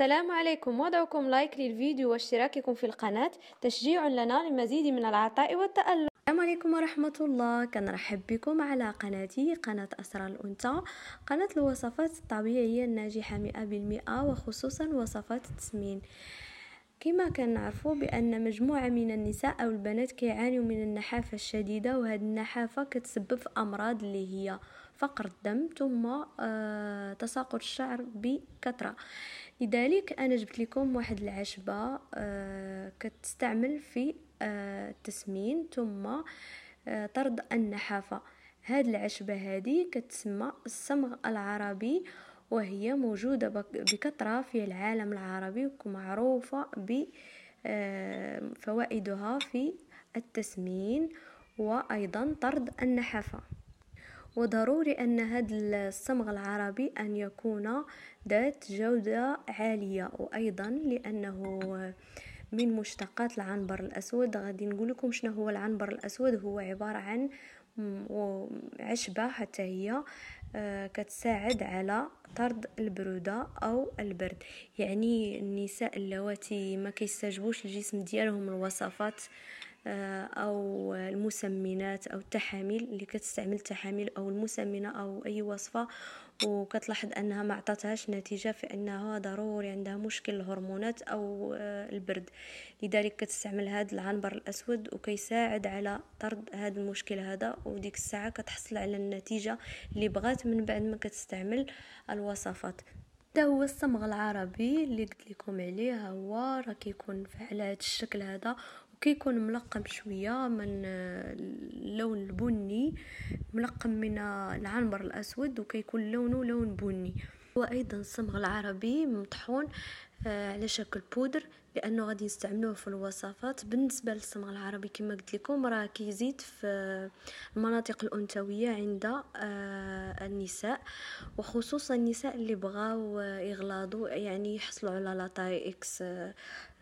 السلام عليكم وضعكم لايك للفيديو واشتراككم في القناة تشجيع لنا للمزيد من العطاء والتألق السلام عليكم ورحمة الله كنرحب بكم على قناتي قناة أسرار الأنثى قناة الوصفات الطبيعية الناجحة مئة بالمئة وخصوصا وصفات التسمين كما كنعرفوا بان مجموعه من النساء او البنات كيعانيو من النحافه الشديده وهذه النحافه كتسبب في امراض اللي هي فقر الدم ثم آه، تساقط الشعر بكثرة لذلك أنا جبت لكم واحد العشبة آه، كتستعمل في آه، التسمين ثم طرد النحافة هاد العشبة هذه كتسمى الصمغ العربي وهي موجودة بكثرة في العالم العربي ومعروفة بفوائدها في التسمين وأيضا طرد النحافة وضروري أن هذا الصمغ العربي أن يكون ذات جودة عالية وأيضا لأنه من مشتقات العنبر الأسود غادي نقول لكم شنو هو العنبر الأسود هو عبارة عن عشبة حتى هي آه، كتساعد على طرد البرودة أو البرد يعني النساء اللواتي ما كيستجبوش الجسم ديالهم الوصفات آه، أو المسمنات أو التحاميل اللي كتستعمل التحاميل أو المسمنة أو أي وصفة وكتلاحظ أنها ما عطاتهاش نتيجة فإنها ضروري عندها مشكل الهرمونات أو آه، البرد لذلك كتستعمل هذا العنبر الأسود وكيساعد على طرد هذا المشكل هذا وديك الساعة كتحصل على النتيجة اللي بغات من بعد ما كتستعمل الوصفات تا هو الصمغ العربي اللي قلت لكم عليه هو راه كيكون على هذا الشكل هذا كيكون ملقم شويه من اللون البني ملقم من العنبر الاسود وكيكون لونه لون بني وايضا الصمغ العربي مطحون على آه، شكل بودر لانه غادي نستعملوه في الوصفات بالنسبه للسمغ العربي كما قلت لكم راه كيزيد في المناطق الانثويه عند آه، النساء وخصوصا النساء اللي بغاو آه، يغلاضوا يعني يحصلوا على لاطاي اكس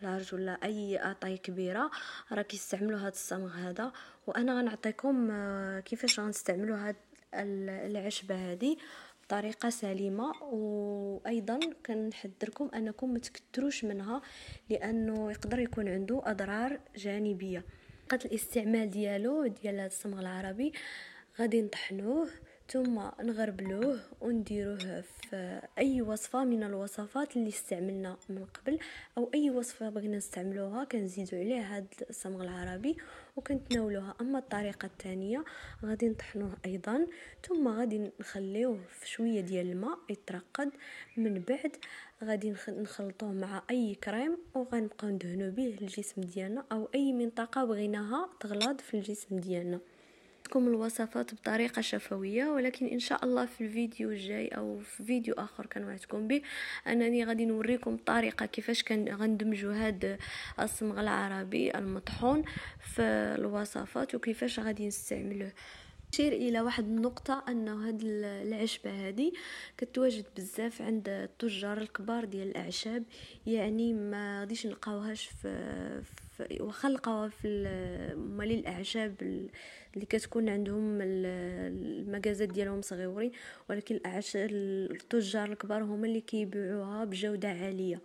لارج ولا اي اطاي كبيره راه كيستعملوا هذا الصمغ هذا وانا غنعطيكم كيفاش غنستعملوا هاد العشبه هذه بطريقه سليمه وايضا كنحذركم انكم متكتروش منها لانه يقدر يكون عنده اضرار جانبيه قتل الاستعمال ديالو ديال هذا الصمغ العربي غادي نطحنوه ثم نغربلوه ونديروه في اي وصفه من الوصفات اللي استعملنا من قبل او اي وصفه بغينا نستعملوها كنزيدو عليه هاد الصمغ العربي وكنتناولوها اما الطريقه الثانيه غادي نطحنوه ايضا ثم غادي نخليوه في شويه ديال الماء يترقد من بعد غادي نخلطوه مع اي كريم وغنبقاو ندهنو به الجسم ديالنا او اي منطقه بغيناها تغلاض في الجسم ديالنا لكم الوصفات بطريقة شفوية ولكن إن شاء الله في الفيديو الجاي أو في فيديو آخر وعدكم به أنني غادي نوريكم الطريقة كيفاش كان غندمجوا هاد الصمغ العربي المطحون في الوصفات وكيفاش غادي نستعملوه نشير الى واحد النقطه انه هاد العشبه هذه كتواجد بزاف عند التجار الكبار ديال الاعشاب يعني ما غاديش نلقاوهاش في, في واخا نلقاوها في مالي الاعشاب اللي كتكون عندهم المجازات ديالهم صغيورين ولكن الاعشاب التجار الكبار هما اللي كيبيعوها بجوده عاليه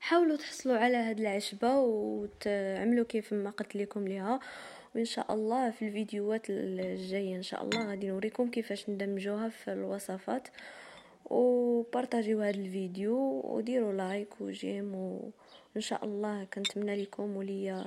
حاولوا تحصلوا على هاد العشبه وتعملوا كيف ما قلت لكم ليها وان شاء الله في الفيديوهات الجايه ان شاء الله غادي نوريكم كيفاش ندمجوها في الوصفات وبارطاجيو هذا الفيديو وديروا لايك وجيم وان شاء الله كنتمنى لكم وليا